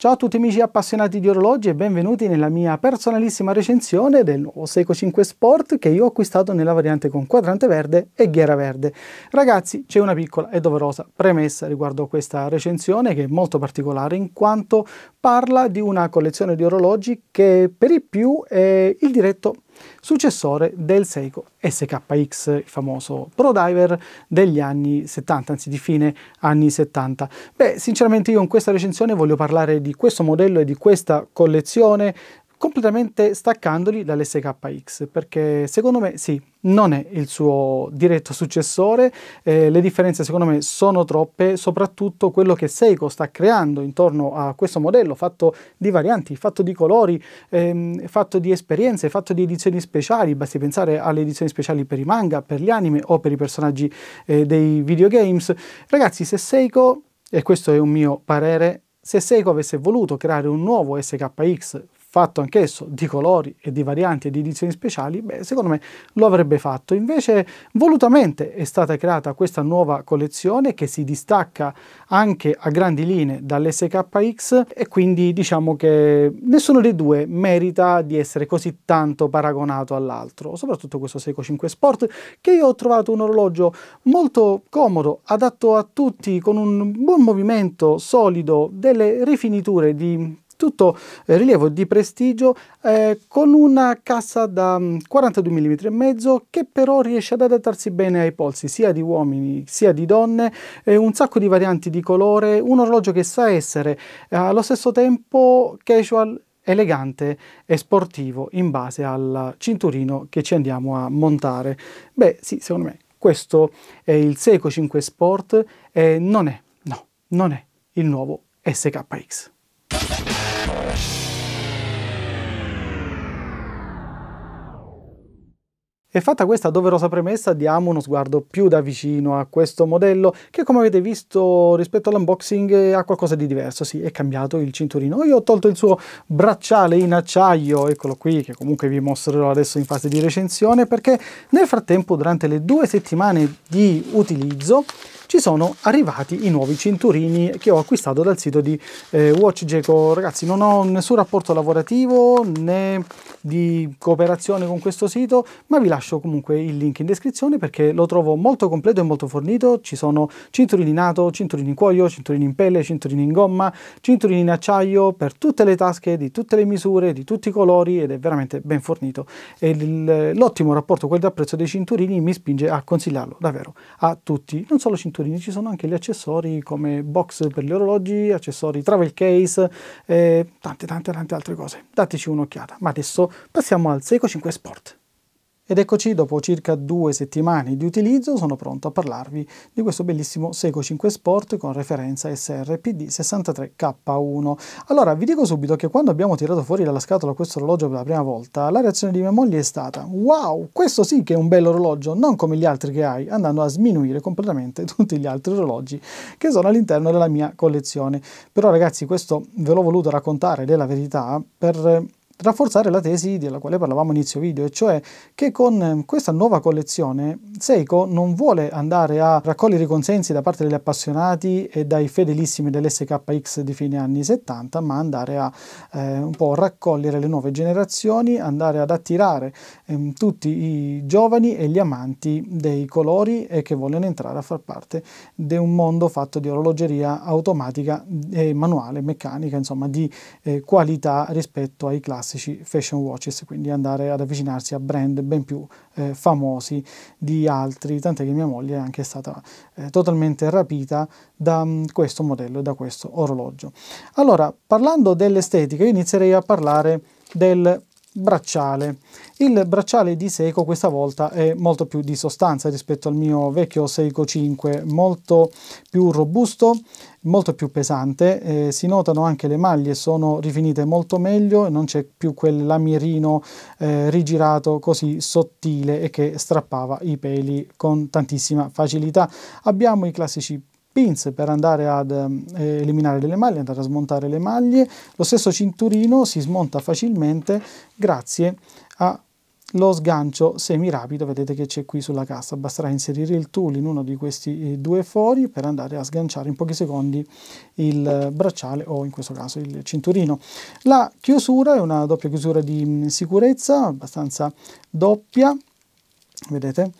Ciao a tutti amici appassionati di orologi e benvenuti nella mia personalissima recensione del nuovo Seiko 5 Sport che io ho acquistato nella variante con quadrante verde e ghiera verde. Ragazzi c'è una piccola e doverosa premessa riguardo a questa recensione che è molto particolare in quanto parla di una collezione di orologi che per i più è il diretto successore del Seiko SKX, il famoso Pro Diver degli anni 70, anzi di fine anni 70. Beh, sinceramente io in questa recensione voglio parlare di questo modello e di questa collezione, completamente staccandoli dall'SKX perché secondo me sì, non è il suo diretto successore, eh, le differenze secondo me sono troppe, soprattutto quello che Seiko sta creando intorno a questo modello fatto di varianti, fatto di colori, ehm, fatto di esperienze, fatto di edizioni speciali, basti pensare alle edizioni speciali per i manga, per gli anime o per i personaggi eh, dei videogames. Ragazzi, se Seiko, e questo è un mio parere, se Seiko avesse voluto creare un nuovo SKX fatto anch'esso di colori e di varianti e di edizioni speciali, beh, secondo me lo avrebbe fatto. Invece volutamente è stata creata questa nuova collezione che si distacca anche a grandi linee dall'SKX e quindi diciamo che nessuno dei due merita di essere così tanto paragonato all'altro, soprattutto questo Seiko 5 Sport che io ho trovato un orologio molto comodo, adatto a tutti, con un buon movimento solido, delle rifiniture di tutto eh, rilievo di prestigio eh, con una cassa da 42 mm e mezzo che però riesce ad adattarsi bene ai polsi sia di uomini sia di donne, eh, un sacco di varianti di colore, un orologio che sa essere eh, allo stesso tempo casual elegante e sportivo in base al cinturino che ci andiamo a montare. Beh sì, secondo me questo è il Seiko 5 Sport e non è, no, non è il nuovo SKX. E fatta questa doverosa premessa diamo uno sguardo più da vicino a questo modello che come avete visto rispetto all'unboxing ha qualcosa di diverso, sì è cambiato il cinturino, io ho tolto il suo bracciale in acciaio, eccolo qui che comunque vi mostrerò adesso in fase di recensione perché nel frattempo durante le due settimane di utilizzo ci sono arrivati i nuovi cinturini che ho acquistato dal sito di eh, WatchGeco. Ragazzi, non ho nessun rapporto lavorativo né di cooperazione con questo sito, ma vi lascio comunque il link in descrizione perché lo trovo molto completo e molto fornito. Ci sono cinturini nato, cinturini in cuoio, cinturini in pelle, cinturini in gomma, cinturini in acciaio per tutte le tasche, di tutte le misure, di tutti i colori ed è veramente ben fornito. l'ottimo rapporto qualità-prezzo dei cinturini mi spinge a consigliarlo davvero a tutti, non solo cinturini motorini, ci sono anche gli accessori come box per gli orologi, accessori travel case, e tante tante tante altre cose. Dateci un'occhiata. Ma adesso passiamo al Seiko 5 Sport. Ed eccoci, dopo circa due settimane di utilizzo, sono pronto a parlarvi di questo bellissimo Seiko 5 Sport con referenza SRPD 63K1. Allora, vi dico subito che quando abbiamo tirato fuori dalla scatola questo orologio per la prima volta, la reazione di mia moglie è stata «Wow, questo sì che è un bello orologio, non come gli altri che hai», andando a sminuire completamente tutti gli altri orologi che sono all'interno della mia collezione. Però ragazzi, questo ve l'ho voluto raccontare della verità per rafforzare la tesi della quale parlavamo inizio video, e cioè che con eh, questa nuova collezione Seiko non vuole andare a raccogliere i consensi da parte degli appassionati e dai fedelissimi dell'SKX di fine anni 70, ma andare a eh, un po' raccogliere le nuove generazioni, andare ad attirare eh, tutti i giovani e gli amanti dei colori e che vogliono entrare a far parte di un mondo fatto di orologeria automatica e manuale, meccanica, insomma di eh, qualità rispetto ai classici classici fashion watches, quindi andare ad avvicinarsi a brand ben più eh, famosi di altri, tant'è che mia moglie è anche stata eh, totalmente rapita da mh, mm, questo modello, e da questo orologio. Allora, parlando dell'estetica, io inizierei a parlare del bracciale. Il bracciale di Seiko questa volta è molto più di sostanza rispetto al mio vecchio Seiko 5, molto più robusto, molto più pesante, eh, si notano anche le maglie, sono rifinite molto meglio, e non c'è più quel lamierino eh, rigirato così sottile e che strappava i peli con tantissima facilità. Abbiamo i classici pins per andare ad eh, eliminare delle maglie, andare a smontare le maglie. Lo stesso cinturino si smonta facilmente grazie allo lo sgancio semirapido, vedete che c'è qui sulla cassa, basterà inserire il tool in uno di questi eh, due fori per andare a sganciare in pochi secondi il eh, bracciale o in questo caso il cinturino. La chiusura è una doppia chiusura di mm, sicurezza, abbastanza doppia, vedete,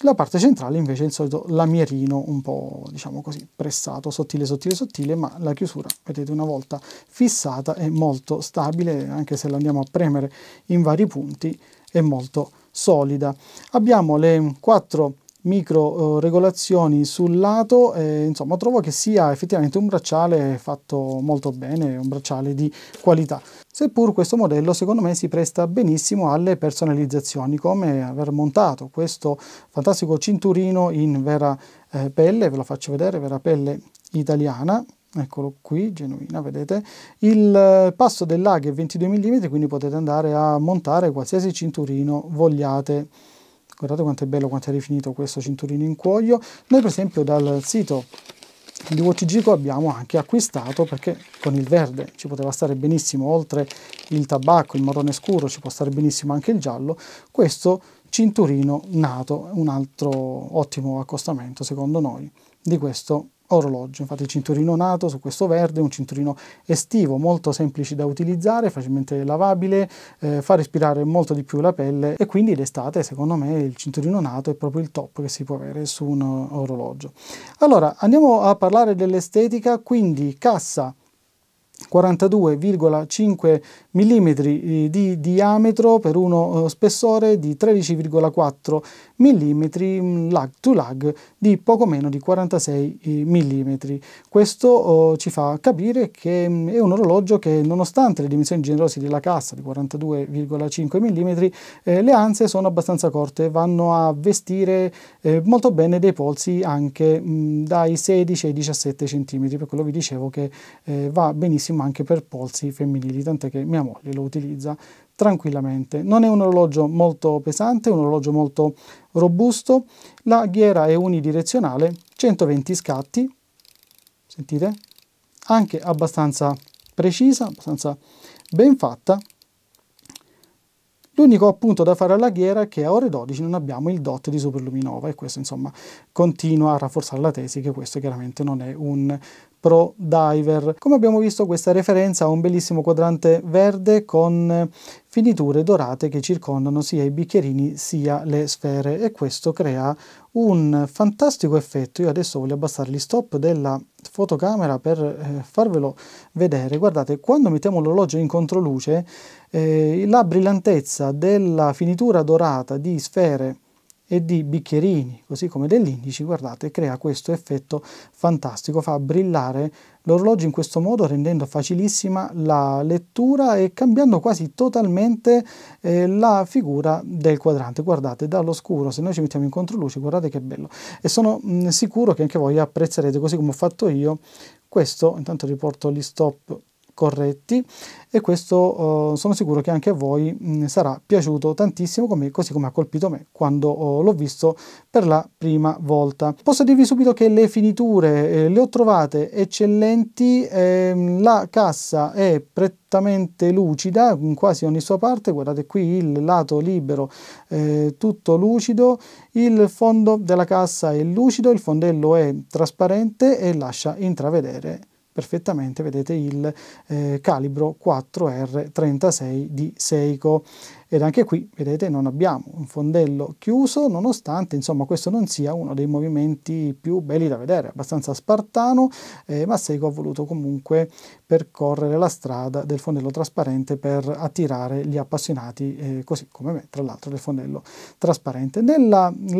la parte centrale invece è il solito lamierino un po', diciamo così, pressato, sottile, sottile, sottile, ma la chiusura, vedete, una volta fissata è molto stabile, anche se la andiamo a premere in vari punti, è molto solida. Abbiamo le quattro micro eh, regolazioni sul lato e insomma trovo che sia effettivamente un bracciale fatto molto bene, un bracciale di qualità. Seppur questo modello secondo me si presta benissimo alle personalizzazioni come aver montato questo fantastico cinturino in vera eh, pelle, ve lo faccio vedere, vera pelle italiana, eccolo qui, genuina, vedete, il eh, passo dell'aghi è 22 mm quindi potete andare a montare qualsiasi cinturino vogliate guardate quanto è bello, quanto è rifinito questo cinturino in cuoio, noi per esempio dal sito di WTG abbiamo anche acquistato perché con il verde ci poteva stare benissimo oltre il tabacco, il marrone scuro ci può stare benissimo anche il giallo questo cinturino nato un altro ottimo accostamento secondo noi di questo orologio, infatti il cinturino nato su questo verde è un cinturino estivo, molto semplice da utilizzare, facilmente lavabile, eh, fa respirare molto di più la pelle e quindi d'estate secondo me il cinturino nato è proprio il top che si può avere su un orologio. Allora andiamo a parlare dell'estetica, quindi cassa 42,5 mm eh, di diametro per uno eh, spessore di 13,4 mm lag to lag di poco meno di 46 eh, mm. Questo oh, ci fa capire che mm, è un orologio che nonostante le dimensioni generose della cassa di 42,5 mm le anse sono abbastanza corte, vanno a vestire molto bene dei polsi anche mm, dai 16 ai 17 cm, per quello vi dicevo che va benissimo utilissimo anche per polsi femminili, tant'è che mia moglie lo utilizza tranquillamente. Non è un orologio molto pesante, è un orologio molto robusto, la ghiera è unidirezionale, 120 scatti, sentite, anche abbastanza precisa, abbastanza ben fatta. L'unico appunto da fare alla ghiera è che a ore 12 non abbiamo il dot di superluminova e questo insomma continua a rafforzare la tesi che questo chiaramente non è un Pro Diver. Come abbiamo visto questa referenza ha un bellissimo quadrante verde con eh, finiture dorate che circondano sia i bicchierini sia le sfere e questo crea un fantastico effetto. Io adesso voglio abbassare gli stop della fotocamera per eh, farvelo vedere. Guardate, quando mettiamo l'orologio in controluce eh, la brillantezza della finitura dorata di sfere e di bicchierini, così come dell'indice, guardate, crea questo effetto fantastico, fa brillare l'orologio in questo modo rendendo facilissima la lettura e cambiando quasi totalmente eh, la figura del quadrante. Guardate, dallo scuro, se noi ci mettiamo in controluce, guardate che bello. E sono mh, sicuro che anche voi apprezzerete, così come ho fatto io, questo, intanto riporto gli stop corretti e questo eh, sono sicuro che anche a voi mh, mm, sarà piaciuto tantissimo come, così come ha colpito me quando oh, l'ho visto per la prima volta. Posso dirvi subito che le finiture eh, le ho trovate eccellenti, eh, la cassa è prettamente lucida in mm, quasi ogni sua parte, guardate qui il lato libero eh, tutto lucido, il fondo della cassa è lucido, il fondello è trasparente e lascia intravedere perfettamente, vedete, il eh, calibro 4R36 di Seiko. Ed anche qui, vedete, non abbiamo un fondello chiuso, nonostante insomma questo non sia uno dei movimenti più belli da vedere, abbastanza spartano, eh, ma Seiko ha voluto comunque percorrere la strada del fondello trasparente per attirare gli appassionati, eh, così come me, tra l'altro, del fondello trasparente. Nel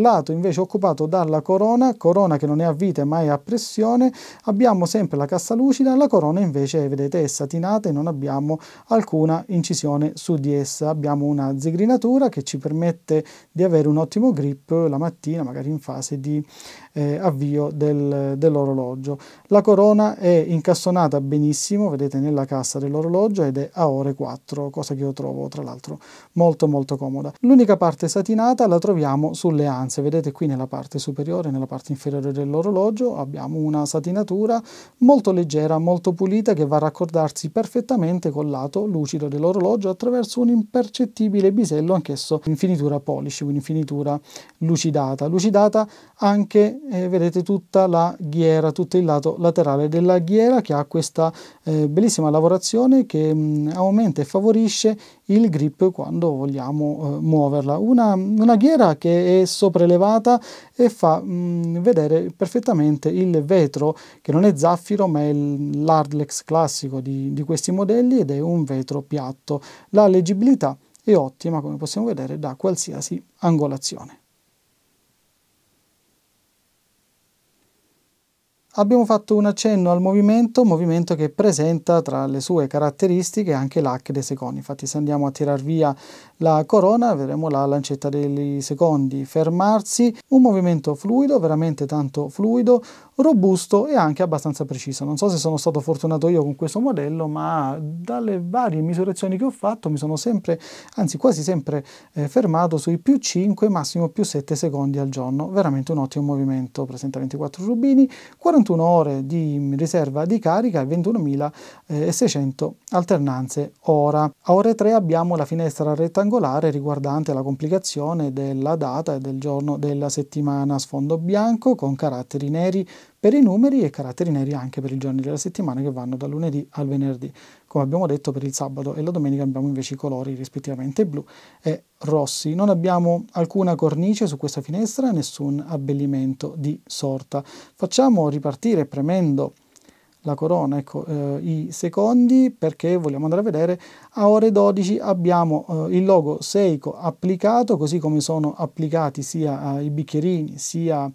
lato invece occupato dalla corona, corona che non è a vite ma è a pressione, abbiamo sempre la cassa lucida, la corona invece, vedete, è satinata e non abbiamo alcuna incisione su di essa, abbiamo una una zegrinatura che ci permette di avere un ottimo grip la mattina, magari in fase di eh, avvio del, dell'orologio. La corona è incastonata benissimo, vedete, nella cassa dell'orologio ed è a ore 4, cosa che io trovo tra l'altro molto molto comoda. L'unica parte satinata la troviamo sulle anse, vedete qui nella parte superiore, nella parte inferiore dell'orologio abbiamo una satinatura molto leggera, molto pulita che va a raccordarsi perfettamente col lato lucido dell'orologio attraverso un impercettibile flessibile bisello, anch'esso in finitura polish, quindi in finitura lucidata. Lucidata anche, eh, vedete, tutta la ghiera, tutto il lato laterale della ghiera che ha questa eh, bellissima lavorazione che mh, mm, aumenta e favorisce il grip quando vogliamo eh, muoverla. Una, una, ghiera che è sopraelevata e fa mh, mm, vedere perfettamente il vetro che non è zaffiro ma è l'Ardlex classico di, di questi modelli ed è un vetro piatto. La leggibilità e ottima, come possiamo vedere, da qualsiasi angolazione. abbiamo fatto un accenno al movimento, movimento che presenta tra le sue caratteristiche anche l'hack dei secondi. Infatti se andiamo a tirar via la corona vedremo la lancetta dei secondi fermarsi, un movimento fluido, veramente tanto fluido, robusto e anche abbastanza preciso. Non so se sono stato fortunato io con questo modello, ma dalle varie misurazioni che ho fatto mi sono sempre, anzi quasi sempre eh, fermato sui più 5, massimo più 7 secondi al giorno. Veramente un ottimo movimento, presenta 24 rubini, 40 41 ore di riserva di carica e 21.600 eh, alternanze ora. A ore 3 abbiamo la finestra rettangolare riguardante la complicazione della data e del giorno della settimana sfondo bianco con caratteri neri per i numeri e caratteri neri anche per i giorni della settimana che vanno da lunedì al venerdì come abbiamo detto per il sabato e la domenica abbiamo invece i colori rispettivamente blu e rossi. Non abbiamo alcuna cornice su questa finestra, nessun abbellimento di sorta. Facciamo ripartire premendo la corona, ecco, eh, i secondi perché vogliamo andare a vedere a ore 12 abbiamo eh, il logo Seiko applicato così come sono applicati sia eh, i bicchierini sia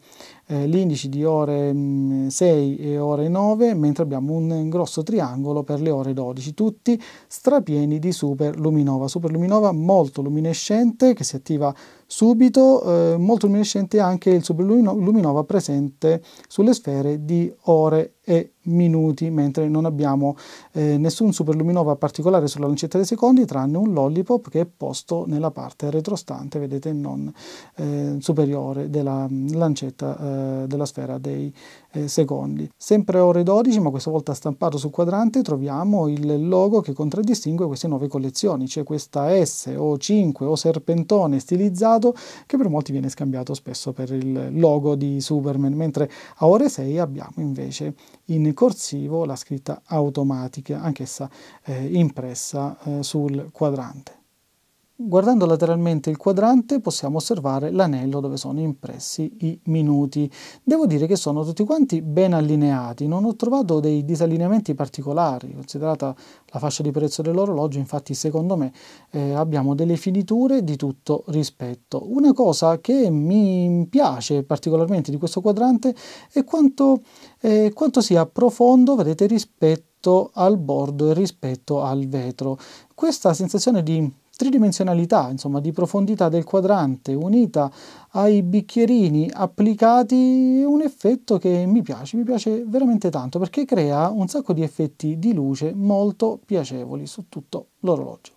eh, l'indice di ore mh, mm, 6 e ore 9, mentre abbiamo un grosso triangolo per le ore 12, tutti strapieni di superluminova, superluminova molto luminescente che si attiva Subito eh, molto luminescente anche il superluminova presente sulle sfere di ore e minuti, mentre non abbiamo eh, nessun superluminova particolare sulla lancetta dei secondi, tranne un lollipop che è posto nella parte retrostante, vedete, non eh, superiore della mm, lancetta eh, della sfera dei eh, secondi. Sempre ore 12, ma questa volta stampato sul quadrante, troviamo il logo che contraddistingue queste nuove collezioni, c'è cioè questa S o 5 o serpentone stilizzato che per molti viene scambiato spesso per il logo di Superman, mentre a ore 6 abbiamo invece in corsivo la scritta automatica, anch'essa eh, impressa eh, sul quadrante. Guardando lateralmente il quadrante possiamo osservare l'anello dove sono impressi i minuti. Devo dire che sono tutti quanti ben allineati, non ho trovato dei disallineamenti particolari, considerata la fascia di prezzo dell'orologio, infatti secondo me eh, abbiamo delle finiture di tutto rispetto. Una cosa che mi piace particolarmente di questo quadrante è quanto, eh, quanto sia profondo, vedete, rispetto al bordo e rispetto al vetro. Questa sensazione di tridimensionalità, insomma, di profondità del quadrante unita ai bicchierini applicati un effetto che mi piace, mi piace veramente tanto perché crea un sacco di effetti di luce molto piacevoli su tutto l'orologio.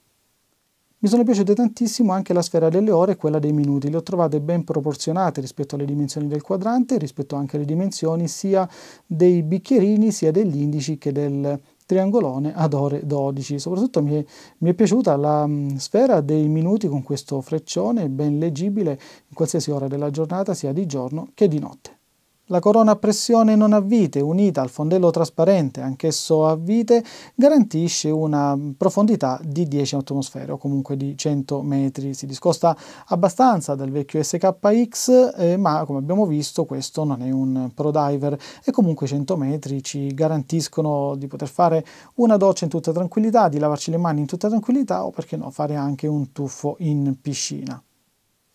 Mi sono piaciute tantissimo anche la sfera delle ore e quella dei minuti, le ho trovate ben proporzionate rispetto alle dimensioni del quadrante, rispetto anche alle dimensioni sia dei bicchierini sia degli indici che del triangolone ad ore 12. Soprattutto mi è, mi è piaciuta la mh, mm, sfera dei minuti con questo freccione ben leggibile in qualsiasi ora della giornata, sia di giorno che di notte. La corona a pressione non a vite, unita al fondello trasparente, anch'esso a vite, garantisce una profondità di 10 atmosfere o comunque di 100 metri. Si discosta abbastanza dal vecchio SKX, eh, ma come abbiamo visto questo non è un pro diver e comunque 100 metri ci garantiscono di poter fare una doccia in tutta tranquillità, di lavarci le mani in tutta tranquillità o perché no fare anche un tuffo in piscina.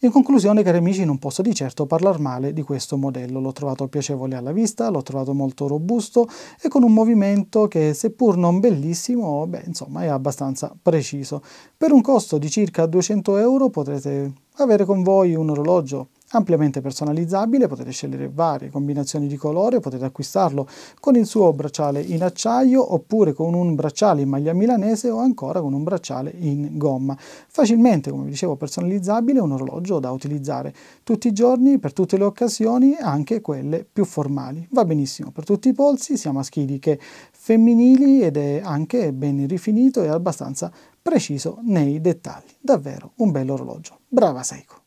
In conclusione, cari amici, non posso di certo parlare male di questo modello. L'ho trovato piacevole alla vista, l'ho trovato molto robusto e con un movimento che, seppur non bellissimo, beh, insomma, è abbastanza preciso. Per un costo di circa 200 euro potrete avere con voi un orologio ampiamente personalizzabile, potete scegliere varie combinazioni di colore, potete acquistarlo con il suo bracciale in acciaio oppure con un bracciale in maglia milanese o ancora con un bracciale in gomma. Facilmente, come vi dicevo, personalizzabile, un orologio da utilizzare tutti i giorni, per tutte le occasioni, anche quelle più formali. Va benissimo per tutti i polsi, sia maschili che femminili ed è anche ben rifinito e abbastanza preciso nei dettagli. Davvero un bello orologio. Brava Seiko!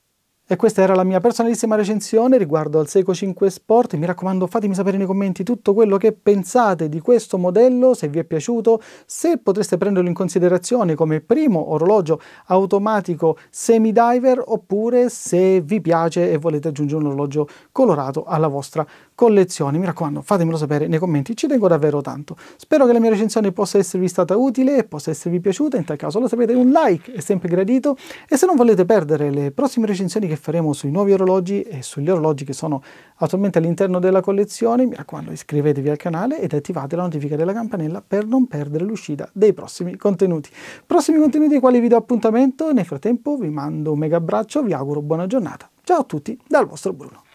E questa era la mia personalissima recensione riguardo al Seiko 5 Sport. Mi raccomando fatemi sapere nei commenti tutto quello che pensate di questo modello, se vi è piaciuto, se potreste prenderlo in considerazione come primo orologio automatico semi-diver oppure se vi piace e volete aggiungere un orologio colorato alla vostra collezione collezioni. Mi raccomando, fatemelo sapere nei commenti, ci tengo davvero tanto. Spero che la mia recensione possa esservi stata utile e possa esservi piaciuta, in tal caso lo sapete, un like è sempre gradito e se non volete perdere le prossime recensioni che faremo sui nuovi orologi e sugli orologi che sono attualmente all'interno della collezione, mi raccomando iscrivetevi al canale ed attivate la notifica della campanella per non perdere l'uscita dei prossimi contenuti. Prossimi contenuti ai quali vi do appuntamento, nel frattempo vi mando un mega abbraccio, vi auguro buona giornata. Ciao a tutti dal vostro Bruno.